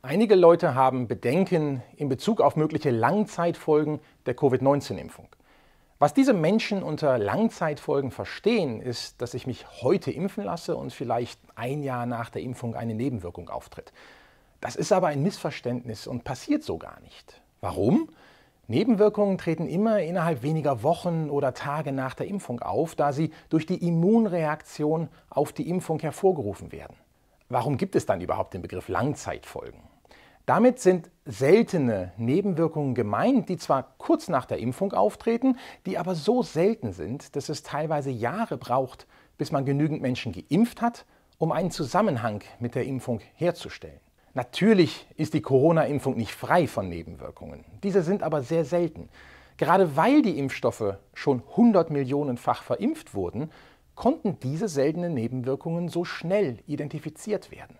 Einige Leute haben Bedenken in Bezug auf mögliche Langzeitfolgen der Covid-19-Impfung. Was diese Menschen unter Langzeitfolgen verstehen, ist, dass ich mich heute impfen lasse und vielleicht ein Jahr nach der Impfung eine Nebenwirkung auftritt. Das ist aber ein Missverständnis und passiert so gar nicht. Warum? Nebenwirkungen treten immer innerhalb weniger Wochen oder Tage nach der Impfung auf, da sie durch die Immunreaktion auf die Impfung hervorgerufen werden. Warum gibt es dann überhaupt den Begriff Langzeitfolgen? Damit sind seltene Nebenwirkungen gemeint, die zwar kurz nach der Impfung auftreten, die aber so selten sind, dass es teilweise Jahre braucht, bis man genügend Menschen geimpft hat, um einen Zusammenhang mit der Impfung herzustellen. Natürlich ist die Corona-Impfung nicht frei von Nebenwirkungen. Diese sind aber sehr selten. Gerade weil die Impfstoffe schon 100 Millionenfach verimpft wurden, konnten diese seltenen Nebenwirkungen so schnell identifiziert werden.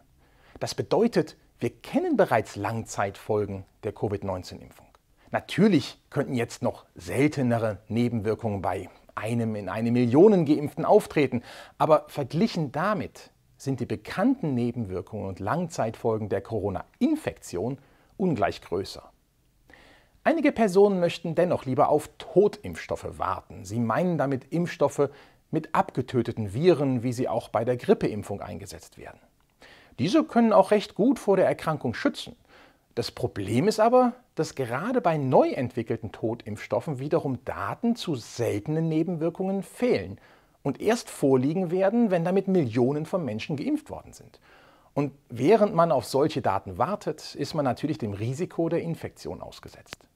Das bedeutet, wir kennen bereits Langzeitfolgen der Covid-19-Impfung. Natürlich könnten jetzt noch seltenere Nebenwirkungen bei einem in eine Million geimpften auftreten, aber verglichen damit sind die bekannten Nebenwirkungen und Langzeitfolgen der Corona-Infektion ungleich größer. Einige Personen möchten dennoch lieber auf Totimpfstoffe warten. Sie meinen damit Impfstoffe mit abgetöteten Viren, wie sie auch bei der Grippeimpfung eingesetzt werden. Diese können auch recht gut vor der Erkrankung schützen. Das Problem ist aber, dass gerade bei neu entwickelten Totimpfstoffen wiederum Daten zu seltenen Nebenwirkungen fehlen und erst vorliegen werden, wenn damit Millionen von Menschen geimpft worden sind. Und während man auf solche Daten wartet, ist man natürlich dem Risiko der Infektion ausgesetzt.